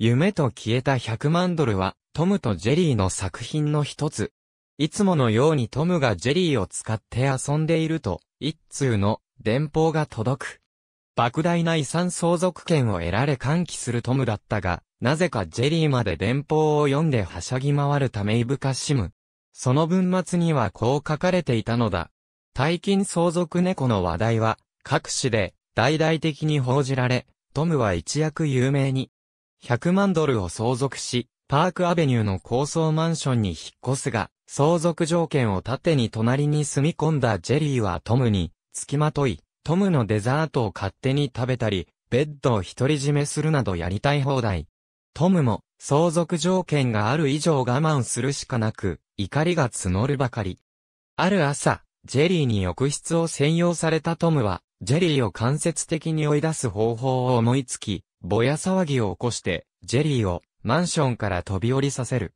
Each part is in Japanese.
夢と消えた100万ドルは、トムとジェリーの作品の一つ。いつものようにトムがジェリーを使って遊んでいると、一通の電報が届く。莫大な遺産相続権を得られ歓喜するトムだったが、なぜかジェリーまで電報を読んではしゃぎ回るためいぶかしむ。その文末にはこう書かれていたのだ。大金相続猫の話題は、各紙で大々的に報じられ、トムは一躍有名に100万ドルを相続し、パークアベニューの高層マンションに引っ越すが、相続条件を盾に隣に住み込んだジェリーはトムに、付きまとい、トムのデザートを勝手に食べたり、ベッドを独り占めするなどやりたい放題。トムも、相続条件がある以上我慢するしかなく、怒りが募るばかり。ある朝、ジェリーに浴室を専用されたトムは、ジェリーを間接的に追い出す方法を思いつき、ぼや騒ぎを起こして、ジェリーをマンションから飛び降りさせる。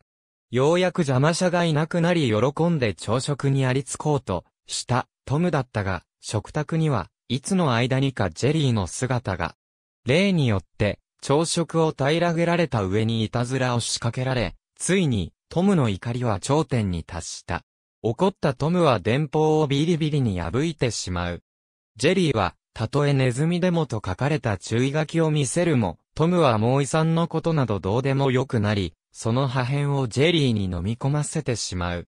ようやく邪魔者がいなくなり喜んで朝食にありつこうとしたトムだったが、食卓にはいつの間にかジェリーの姿が。例によって朝食を平らげられた上にいたずらを仕掛けられ、ついにトムの怒りは頂点に達した。怒ったトムは電報をビリビリに破いてしまう。ジェリーはたとえネズミでもと書かれた注意書きを見せるも、トムはモーイさんのことなどどうでもよくなり、その破片をジェリーに飲み込ませてしまう。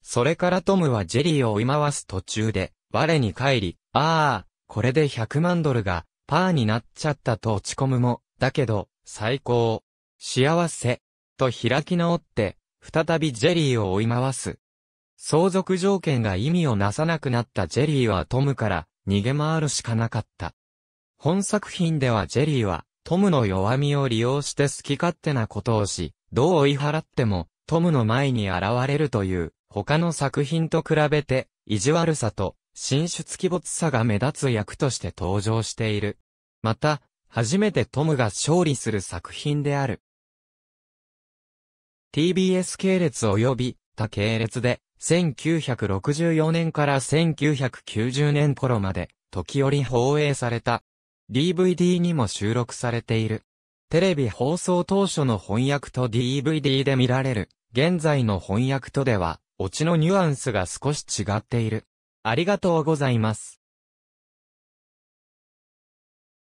それからトムはジェリーを追い回す途中で、我に帰り、ああ、これで100万ドルが、パーになっちゃったと落ち込むも、だけど、最高。幸せ。と開き直って、再びジェリーを追い回す。相続条件が意味をなさなくなったジェリーはトムから、逃げ回るしかなかった。本作品ではジェリーは、トムの弱みを利用して好き勝手なことをし、どう追い払っても、トムの前に現れるという、他の作品と比べて、意地悪さと、進出鬼没さが目立つ役として登場している。また、初めてトムが勝利する作品である。TBS 系列及び他系列で1964年から1990年頃まで、時折放映された。DVD にも収録されている。テレビ放送当初の翻訳と DVD で見られる、現在の翻訳とでは、オチのニュアンスが少し違っている。ありがとうございます。